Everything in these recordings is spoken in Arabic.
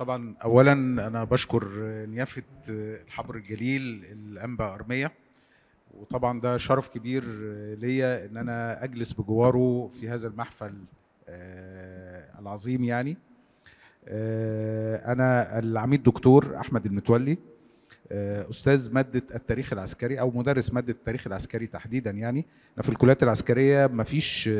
طبعا اولا انا بشكر نيافه الحبر الجليل الانبا ارميه وطبعا ده شرف كبير ليا ان انا اجلس بجواره في هذا المحفل آه، العظيم يعني آه، انا العميد دكتور احمد المتولي آه، استاذ ماده التاريخ العسكري او مدرس ماده التاريخ العسكري تحديدا يعني انا في الكليات العسكريه مفيش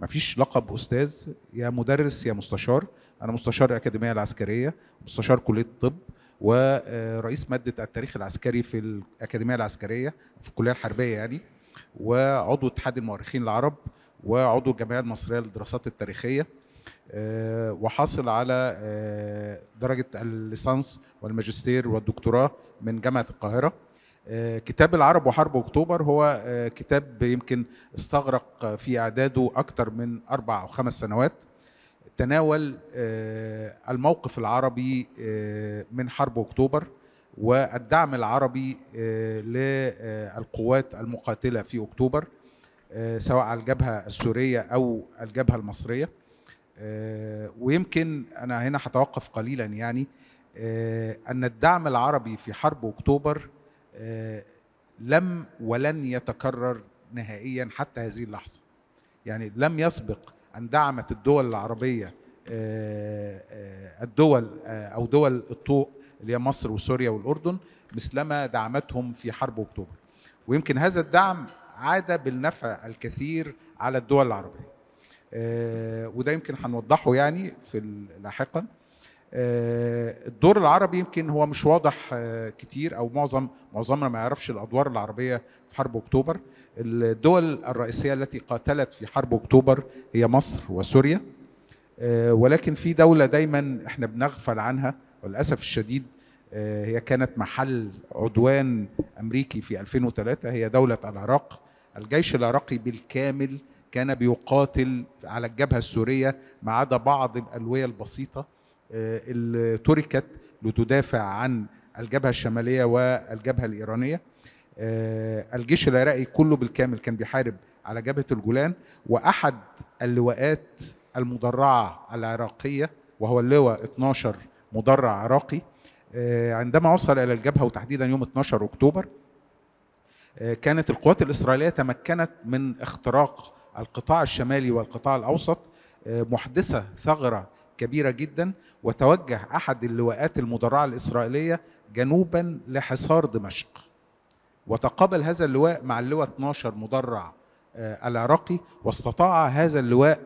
مفيش لقب استاذ يا مدرس يا مستشار انا مستشار الاكاديميه العسكريه مستشار كليه الطب ورئيس ماده التاريخ العسكري في الاكاديميه العسكريه في الكليه الحربيه يعني وعضو اتحاد المؤرخين العرب وعضو الجمعيه المصريه للدراسات التاريخيه آه، وحاصل على آه، درجه الليسانس والماجستير والدكتوراه من جامعه القاهره آه، كتاب العرب وحرب اكتوبر هو كتاب يمكن استغرق في اعداده اكثر من اربع او خمس سنوات تناول آه، الموقف العربي آه، من حرب اكتوبر والدعم العربي آه، للقوات المقاتله في اكتوبر سواء على الجبهه السوريه او الجبهه المصريه ويمكن انا هنا هتوقف قليلا يعني ان الدعم العربي في حرب اكتوبر لم ولن يتكرر نهائيا حتى هذه اللحظه يعني لم يسبق أن دعمت الدول العربية آه، آه، الدول آه، أو دول الطوق اللي هي مصر وسوريا والأردن مثلما دعمتهم في حرب أكتوبر ويمكن هذا الدعم عاد بالنفع الكثير على الدول العربية وده يمكن هنوضحه يعني في لاحقا الدور العربي يمكن هو مش واضح كتير او معظم معظمنا ما يعرفش الادوار العربيه في حرب اكتوبر الدول الرئيسية التي قاتلت في حرب أكتوبر هي مصر وسوريا آه، ولكن في دولة دايما احنا بنغفل عنها وللأسف الشديد آه، هي كانت محل عدوان أمريكي في 2003 هي دولة العراق الجيش العراقي بالكامل كان بيقاتل على الجبهة السورية ما عدا بعض الألوية البسيطة آه، اللي تركت لتدافع عن الجبهة الشمالية والجبهة الإيرانية آه، الجيش العراقي كله بالكامل كان بيحارب على جبهة الجولان وأحد اللواءات المدرعة العراقية وهو اللواء 12 مدرع عراقي آه، عندما وصل إلى الجبهة وتحديدا يوم 12 أكتوبر آه، كانت القوات الإسرائيلية تمكنت من اختراق القطاع الشمالي والقطاع الأوسط محدثة ثغرة كبيرة جدا وتوجه أحد اللواءات المدرعة الإسرائيلية جنوبا لحصار دمشق وتقابل هذا اللواء مع اللواء 12 مدرع آه، العراقي واستطاع هذا اللواء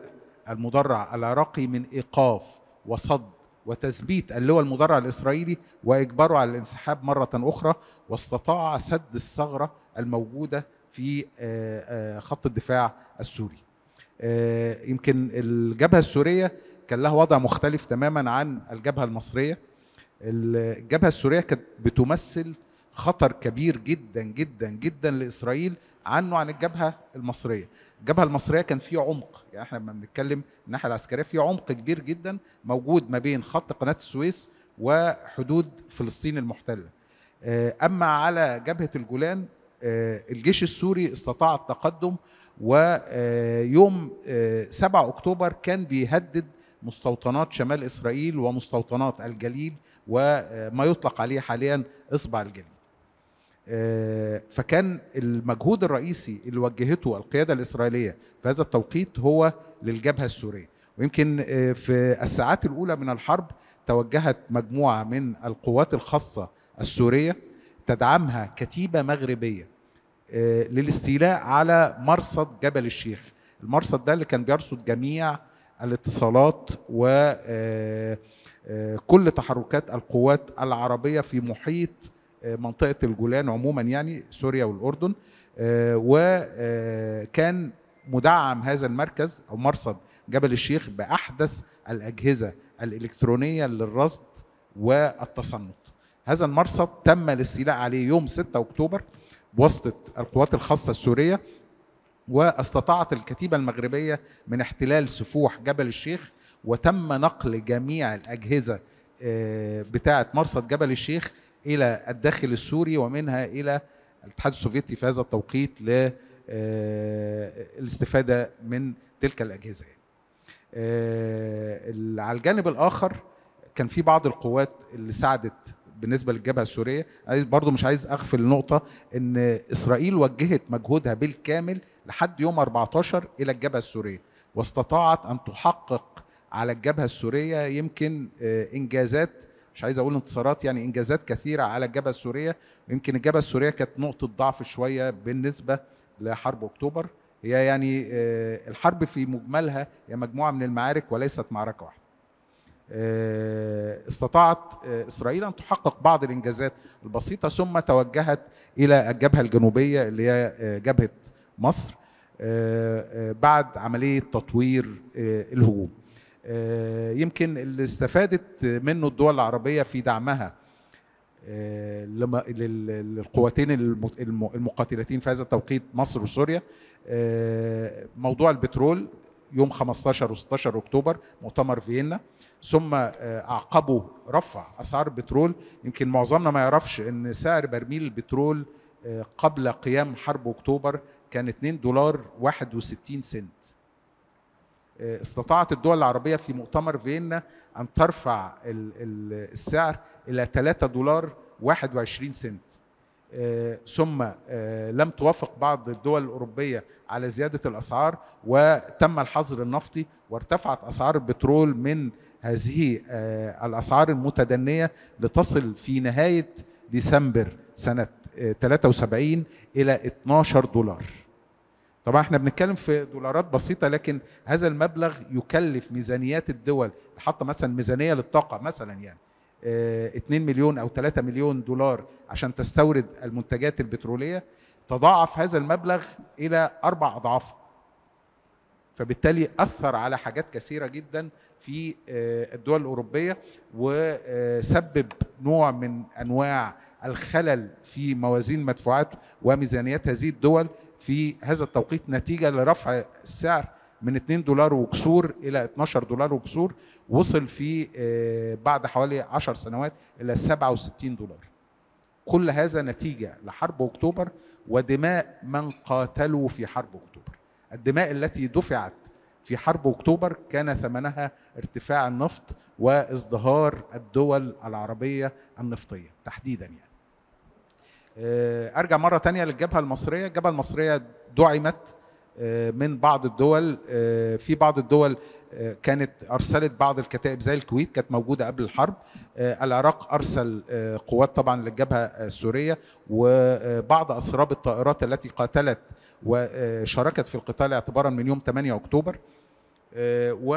المدرع العراقي من ايقاف وصد وتثبيت اللواء المدرع الاسرائيلي واجباره على الانسحاب مره اخرى واستطاع سد الثغره الموجوده في آه، آه، خط الدفاع السوري. يمكن الجبهه السوريه كان لها وضع مختلف تماما عن الجبهه المصريه. الجبهه السوريه كانت بتمثل خطر كبير جدا جدا جدا لاسرائيل عنه عن الجبهه المصريه الجبهه المصريه كان في عمق يعني احنا لما بنتكلم الناحيه العسكريه في عمق كبير جدا موجود ما بين خط قناه السويس وحدود فلسطين المحتله آه، اما على جبهه الجولان آه، الجيش السوري استطاع التقدم ويوم آه، 7 اكتوبر كان بيهدد مستوطنات شمال اسرائيل ومستوطنات الجليل وما يطلق عليه حاليا اصبع الجليل آه، فكان المجهود الرئيسي اللي وجهته القيادة الإسرائيلية في هذا التوقيت هو للجبهة السورية ويمكن آه، في الساعات الأولى من الحرب توجهت مجموعة من القوات الخاصة السورية تدعمها كتيبة مغربية آه، للاستيلاء على مرصد جبل الشيخ المرصد ده اللي كان بيرصد جميع الاتصالات و كل تحركات القوات العربية في محيط منطقه الجولان عموما يعني سوريا والاردن آه، وكان مدعم هذا المركز او مرصد جبل الشيخ باحدث الاجهزه الالكترونيه للرصد والتصنت هذا المرصد تم الاستيلاء عليه يوم 6 اكتوبر بواسطه القوات الخاصه السوريه واستطاعت الكتيبه المغربيه من احتلال سفوح جبل الشيخ وتم نقل جميع الاجهزه آه، بتاعه مرصد جبل الشيخ الى الداخل السوري ومنها الى الاتحاد السوفيتي في هذا التوقيت للاستفاده آه، من تلك الاجهزه. آه، على الجانب الاخر كان في بعض القوات اللي ساعدت بالنسبه للجبهه السوريه عايز برضو مش عايز اغفل النقطه ان اسرائيل وجهت مجهودها بالكامل لحد يوم 14 الى الجبهه السوريه واستطاعت ان تحقق على الجبهه السوريه يمكن آه، انجازات مش عايز اقول انتصارات يعني انجازات كثيره على الجبهه السوريه يمكن الجبهه السوريه كانت نقطه ضعف شويه بالنسبه لحرب اكتوبر هي يعني آه، الحرب في مجملها هي مجموعه من المعارك وليست معركه واحده آه، استطاعت آه، اسرائيل ان تحقق بعض الانجازات البسيطه ثم توجهت الى الجبهه الجنوبيه اللي هي جبهه مصر بعد عمليه تطوير الهجوم آه، يمكن اللي استفادت منه الدول العربية في دعمها آه، للقوتين المقاتلتين في هذا التوقيت مصر وسوريا آه، موضوع البترول يوم 15 و 16 اكتوبر مؤتمر فيينا ثم اعقبه رفع اسعار البترول يمكن معظمنا ما يعرفش ان سعر برميل البترول قبل قيام حرب اكتوبر كان 2 دولار 61 سنت آه، استطاعت الدول العربيه في مؤتمر فيينا ان ترفع السعر الى 3 دولار 21 سنت آه، ثم آه، لم توافق بعض الدول الاوروبيه على زياده الاسعار وتم الحظر النفطي وارتفعت اسعار البترول من هذه الاسعار المتدنيه لتصل في نهايه ديسمبر سنه 73 الى 12 دولار طبعا احنا بنتكلم في دولارات بسيطه لكن هذا المبلغ يكلف ميزانيات الدول حتى مثلا ميزانيه للطاقه مثلا يعني 2 آه، مليون او 3 مليون دولار عشان تستورد المنتجات البتروليه تضاعف هذا المبلغ الى اربع اضعافه فبالتالي اثر على حاجات كثيره جدا في آه، الدول الاوروبيه وسبب نوع من انواع الخلل في موازين مدفوعات وميزانيات هذه الدول في هذا التوقيت نتيجه لرفع السعر من 2 دولار وكسور الى 12 دولار وكسور وصل في آه، بعد حوالي 10 سنوات الى 67 دولار. كل هذا نتيجه لحرب اكتوبر ودماء من قاتلوا في حرب اكتوبر. الدماء التي دفعت في حرب اكتوبر كان ثمنها ارتفاع النفط وازدهار الدول العربيه النفطيه تحديدا يعني. آه، ارجع مره تانية للجبهه المصريه الجبهه المصريه دعمت آه، من بعض الدول آه، في بعض الدول كانت ارسلت بعض الكتائب زي الكويت كانت موجوده قبل الحرب العراق ارسل قوات طبعا للجبهه السوريه وبعض اسراب الطائرات التي قاتلت وشاركت في القتال اعتبارا من يوم 8 اكتوبر و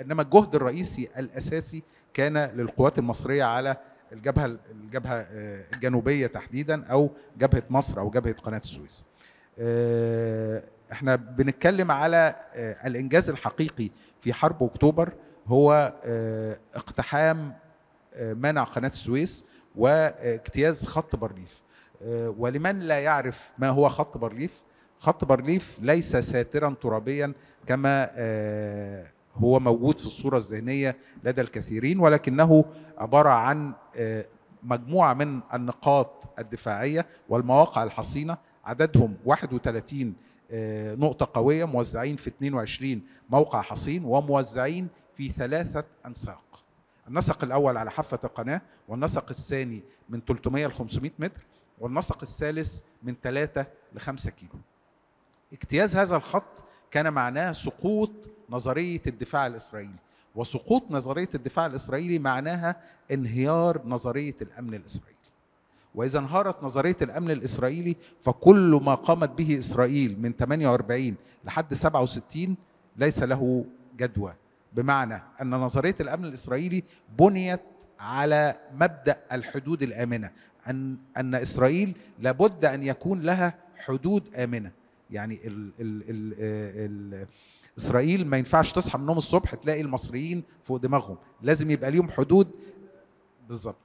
انما الجهد الرئيسي الاساسي كان للقوات المصريه على الجبهه الجبهه آه، الجنوبيه تحديدا او جبهه مصر او جبهه قناه السويس. آه، احنا بنتكلم على آه، الانجاز الحقيقي في حرب اكتوبر هو اقتحام منع قناه السويس واجتياز خط بارليف. ولمن لا يعرف ما هو خط بارليف خط بارليف ليس ساترا ترابيا كما هو موجود في الصورة الذهنية لدى الكثيرين ولكنه عبارة عن آه، مجموعة من النقاط الدفاعية والمواقع الحصينة عددهم 31 آه، نقطة قوية موزعين في 22 موقع حصين وموزعين في ثلاثة أنساق النسق الأول على حافة القناة والنسق الثاني من 300 ل 500 متر والنسق الثالث من 3 ل 5 كيلو اجتياز هذا الخط كان معناه سقوط نظريه الدفاع الاسرائيلي وسقوط نظريه الدفاع الاسرائيلي معناها انهيار نظريه الامن الاسرائيلي واذا انهارت نظريه الامن الاسرائيلي فكل ما قامت به اسرائيل من 48 لحد 67 ليس له جدوى بمعنى ان نظريه الامن الاسرائيلي بنيت على مبدا الحدود الامنه ان ان اسرائيل لابد ان يكون لها حدود امنه يعني ال ال ال آه، ال اسرائيل ما ينفعش تصحى من النوم الصبح تلاقي المصريين فوق دماغهم لازم يبقى ليهم حدود بالظبط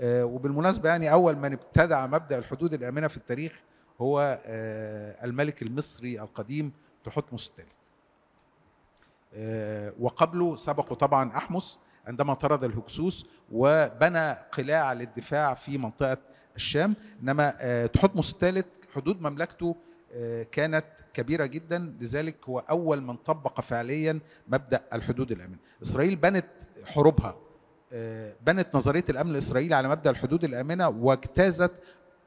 آه، وبالمناسبه يعني اول من ابتدع مبدا الحدود الامنه في التاريخ هو آه، الملك المصري القديم تحتمس الثالث آه، وقبله سبقه طبعا احمس عندما طرد الهكسوس وبنى قلاع للدفاع في منطقه الشام انما تحتمس الثالث حدود مملكته آه، كانت كبيره جدا لذلك هو اول من طبق فعليا مبدا الحدود الامنه اسرائيل بنت حروبها آه، بنت نظريه الامن الاسرائيلي على مبدا الحدود الامنه واجتازت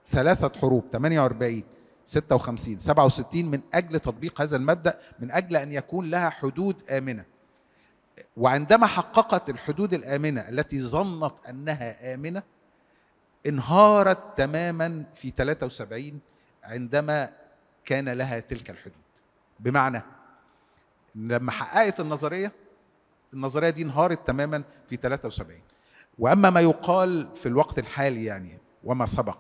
ثلاثه حروب 48 56 67 من اجل تطبيق هذا المبدا من اجل ان يكون لها حدود امنه وعندما حققت الحدود الامنه التي ظنت انها امنه انهارت تماما في 73 عندما كان لها تلك الحدود بمعنى لما حققت النظريه النظريه دي انهارت تماما في 73 واما ما يقال في الوقت الحالي يعني وما سبق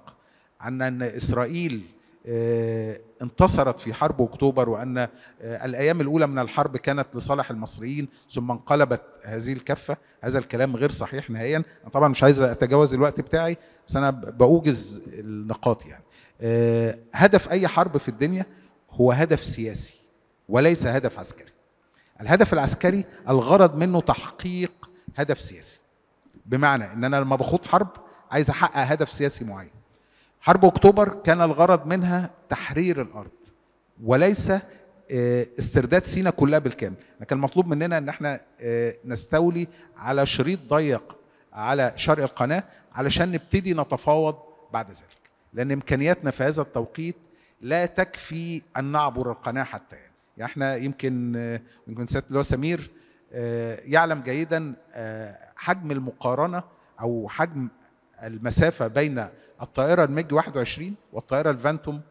عن ان اسرائيل آه، انتصرت في حرب اكتوبر وان آه، الايام الاولى من الحرب كانت لصالح المصريين ثم انقلبت هذه الكفه هذا الكلام غير صحيح نهائيا طبعا مش عايز اتجاوز الوقت بتاعي بس انا باوجز النقاط يعني آه، هدف اي حرب في الدنيا هو هدف سياسي وليس هدف عسكري الهدف العسكري الغرض منه تحقيق هدف سياسي بمعنى ان انا لما بخوض حرب عايز احقق هدف سياسي معين حرب اكتوبر كان الغرض منها تحرير الارض وليس آه، استرداد سينا كلها بالكامل لكن المطلوب مننا ان احنا آه، نستولي على شريط ضيق على شرق القناه علشان نبتدي نتفاوض بعد ذلك لأن إمكانياتنا في هذا التوقيت لا تكفي أن نعبر القناة حتى يعني, يعني إحنا يمكن آه، يمكن سيادة اللي سمير آه، يعلم جيدا آه، حجم المقارنة أو حجم المسافة بين الطائرة الميج 21 والطائرة الفانتوم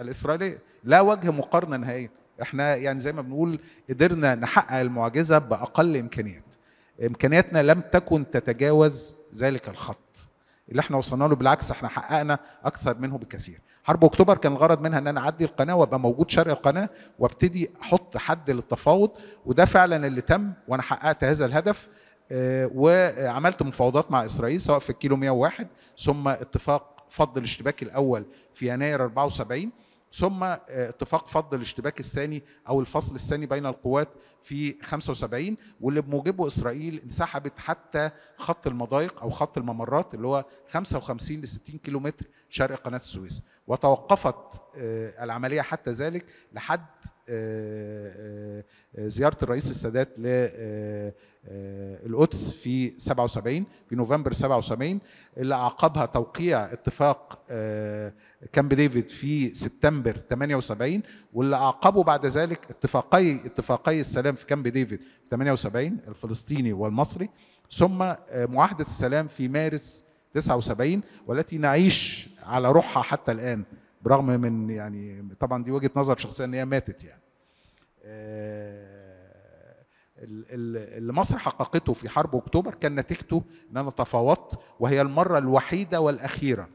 الإسرائيلية لا وجه مقارنة نهائيا احنا يعني زي ما بنقول قدرنا نحقق المعجزة بأقل إمكانيات إمكانياتنا لم تكن تتجاوز ذلك الخط اللي احنا وصلنا له بالعكس احنا حققنا اكثر منه بكثير حرب اكتوبر كان الغرض منها ان انا اعدي القناه وابقى موجود شرق القناه وابتدي احط حد للتفاوض وده فعلا اللي تم وانا حققت هذا الهدف آه، وعملت مفاوضات مع اسرائيل سواء في الكيلو 101 ثم اتفاق فض الاشتباك الاول في يناير 74 ثم آه، اتفاق فض الاشتباك الثاني او الفصل الثاني بين القوات في 75 واللي بموجبه اسرائيل انسحبت حتى خط المضايق او خط الممرات اللي هو 55 ل 60 كيلومتر شرق قناه السويس وتوقفت آه، العمليه حتى ذلك لحد آه، آه، آه، زياره الرئيس السادات للقدس في 77 في نوفمبر 77 اللي عقبها توقيع اتفاق كامب ديفيد في سبتمبر 78 واللي عقبه بعد ذلك اتفاقي اتفاقي السلام في كامب ديفيد في 78 الفلسطيني والمصري ثم معاهده السلام في مارس 79 والتي نعيش على روحها حتى الان برغم من يعني طبعا دي وجهه نظر شخصيه ان هي ماتت يعني آه، اللي مصر حققته في حرب اكتوبر كان نتيجته ان انا تفاوضت وهي المره الوحيده والاخيره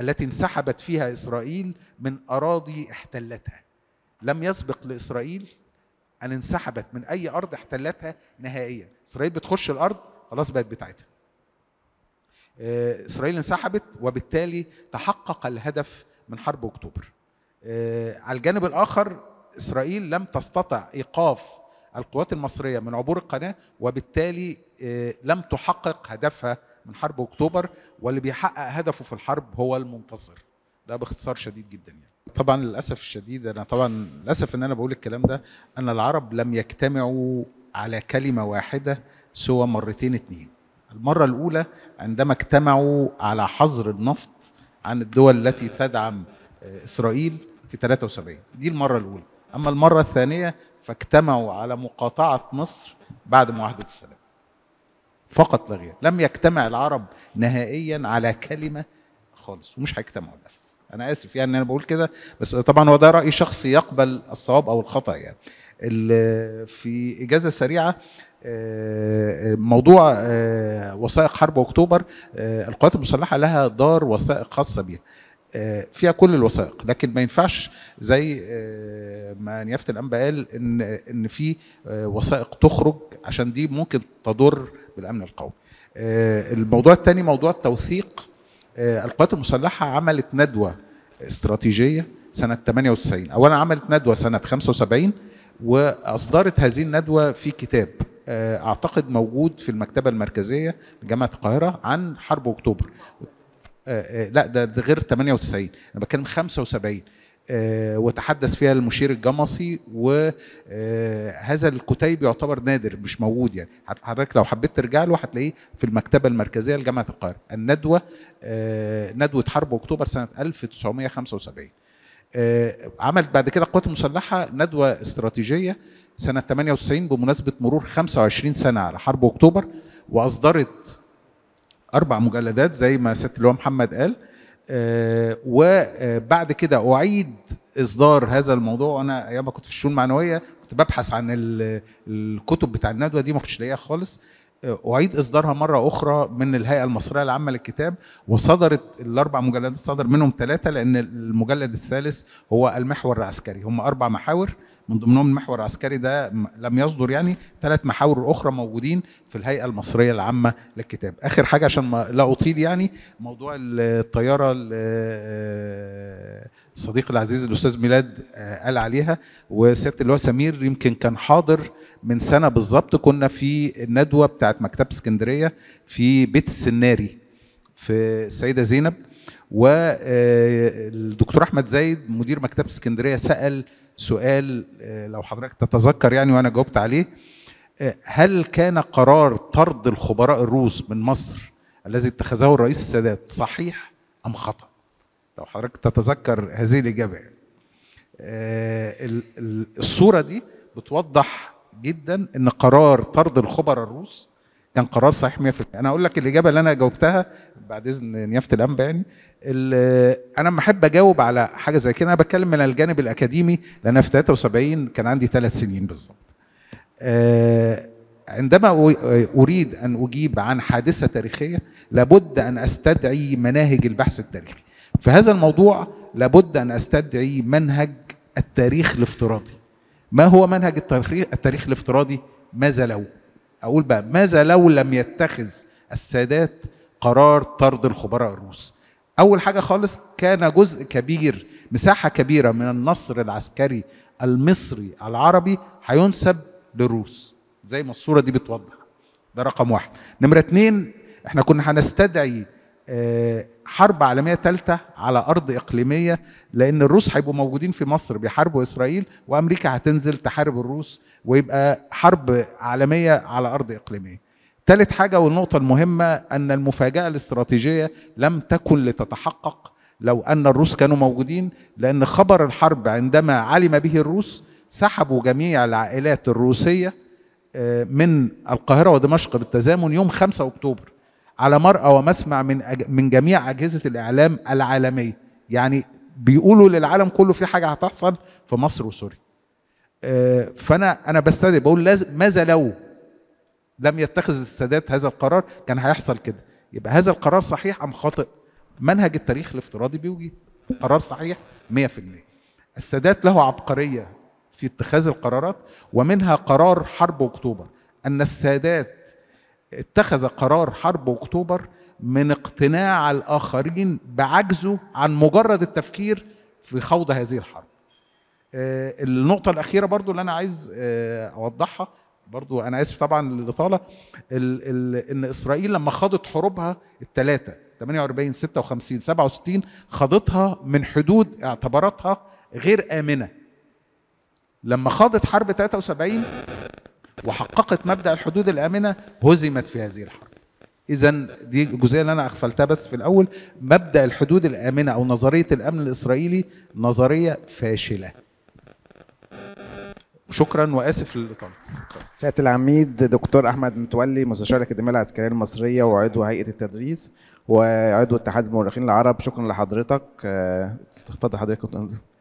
التي انسحبت فيها اسرائيل من اراضي احتلتها لم يسبق لاسرائيل ان انسحبت من اي ارض احتلتها نهائيا اسرائيل بتخش الارض خلاص بقت بتاعتها آه، اسرائيل انسحبت وبالتالي تحقق الهدف من حرب اكتوبر آه، على الجانب الاخر اسرائيل لم تستطع ايقاف القوات المصريه من عبور القناه وبالتالي آه، لم تحقق هدفها من حرب اكتوبر واللي بيحقق هدفه في الحرب هو المنتصر ده باختصار شديد جدا يعني طبعا للاسف الشديد انا طبعا للاسف ان انا بقول الكلام ده ان العرب لم يجتمعوا على كلمه واحده سوى مرتين اتنين المره الاولى عندما اجتمعوا على حظر النفط عن الدول التي تدعم آه، اسرائيل في 73 دي المره الاولى اما المره الثانيه فاجتمعوا على مقاطعه مصر بعد معاهده السلام فقط لا غير لم يجتمع العرب نهائيا على كلمه خالص ومش هيجتمعوا للاسف انا اسف يعني انا بقول كده بس طبعا هو ده راي شخصي يقبل الصواب او الخطا يعني في اجازه سريعه آه، آه، موضوع آه، وثائق حرب اكتوبر القوات المسلحه لها دار وثائق خاصه بها فيها كل الوثائق لكن ما ينفعش زي ما نيافه الانباء قال ان ان في وثائق تخرج عشان دي ممكن تضر بالامن القومي. الموضوع الثاني موضوع التوثيق القوات المسلحه عملت ندوه استراتيجيه سنه 98 اولا عملت ندوه سنه 75 واصدرت هذه الندوه في كتاب آه، اعتقد موجود في المكتبه المركزيه لجامعه القاهره عن حرب اكتوبر آه، آه، لا ده غير 98 انا بتكلم 75 وتحدث فيها المشير الجمصي وهذا الكتيب يعتبر نادر مش موجود يعني حضرتك لو حبيت ترجع له هتلاقيه في المكتبه المركزيه لجامعه القاهره الندوه ندوه حرب اكتوبر سنه 1975 آه، عملت بعد كده القوات المسلحه ندوه استراتيجيه سنه 98 بمناسبه مرور 25 سنه على حرب اكتوبر واصدرت اربع مجلدات زي ما سيد اللواء محمد قال آه، وبعد كده اعيد اصدار هذا الموضوع انا ايام كنت في الشؤون المعنويه كنت ببحث عن الكتب بتاع الندوه دي ما كنتش لاقيها خالص اعيد اصدارها مره اخرى من الهيئه المصريه العامه للكتاب وصدرت الاربع مجلدات صدر منهم ثلاثه لان المجلد الثالث هو المحور العسكري هم اربع محاور من ضمنهم المحور العسكري ده لم يصدر يعني ثلاث محاور اخرى موجودين في الهيئه المصريه العامه للكتاب اخر حاجه عشان ما لا اطيل يعني موضوع الطياره الصديق آه، العزيز الاستاذ ميلاد آه، قال عليها وسياده اللواء سمير يمكن كان حاضر من سنه بالظبط كنا في الندوه بتاعه مكتبه اسكندريه في بيت السناري في السيده زينب والدكتور آه، احمد زايد مدير مكتبه اسكندريه سال سؤال آه، لو حضرتك تتذكر يعني وانا جاوبت عليه آه، هل كان قرار طرد الخبراء الروس من مصر الذي اتخذه الرئيس السادات صحيح ام خطا لو حضرتك تتذكر هذه الاجابه يعني. الصوره دي بتوضح جدا ان قرار طرد الخبراء الروس كان قرار صحيح 100% انا اقول لك الاجابه اللي انا جاوبتها بعد اذن نيافه الانبا يعني انا لما احب اجاوب على حاجه زي كده انا بتكلم من الجانب الاكاديمي لان في 73 كان عندي ثلاث سنين بالظبط آه، عندما اريد ان اجيب عن حادثه تاريخيه لابد ان استدعي مناهج البحث التاريخي في هذا الموضوع لابد ان استدعي منهج التاريخ الافتراضي ما هو منهج التاريخ الافتراضي ماذا لو اقول بقى ماذا لو لم يتخذ السادات قرار طرد الخبراء الروس اول حاجه خالص كان جزء كبير مساحه كبيره من النصر العسكري المصري العربي هينسب للروس زي ما الصوره دي بتوضح ده رقم واحد نمره اتنين احنا كنا هنستدعي حرب عالمية ثالثة على أرض إقليمية لأن الروس هيبقوا موجودين في مصر بيحاربوا إسرائيل وأمريكا هتنزل تحارب الروس ويبقى حرب عالمية على أرض إقليمية ثالث حاجة والنقطة المهمة أن المفاجأة الاستراتيجية لم تكن لتتحقق لو أن الروس كانوا موجودين لأن خبر الحرب عندما علم به الروس سحبوا جميع العائلات الروسية آه، من القاهرة ودمشق بالتزامن يوم 5 أكتوبر على مرأى ومسمع من من جميع أجهزة الإعلام العالمية يعني بيقولوا للعالم كله في حاجة هتحصل في مصر وسوريا آه، فأنا أنا بستدعي بقول لازم ماذا لو لم يتخذ السادات هذا القرار كان هيحصل كده يبقى هذا القرار صحيح أم خاطئ منهج التاريخ الافتراضي بيوجي قرار صحيح 100% السادات له عبقرية في اتخاذ القرارات ومنها قرار حرب أكتوبر أن السادات اتخذ قرار حرب اكتوبر من اقتناع الاخرين بعجزه عن مجرد التفكير في خوض هذه الحرب آه، النقطه الاخيره برضو اللي انا عايز آه، اوضحها برضو انا اسف طبعا للاطاله ان اسرائيل لما خاضت حروبها الثلاثه 48 56 67 خاضتها من حدود اعتبرتها غير امنه لما خاضت حرب 73 وحققت مبدا الحدود الامنه هزمت في هذه الحرب اذا دي الجزئيه اللي انا اغفلتها بس في الاول مبدا الحدود الامنه او نظريه الامن الاسرائيلي نظريه فاشله شكرا واسف للاطاله سياده العميد دكتور احمد متولي مستشار الاكاديميه العسكريه المصريه وعضو هيئه التدريس وعضو اتحاد المؤرخين العرب شكرا لحضرتك آه، تفضل حضرتك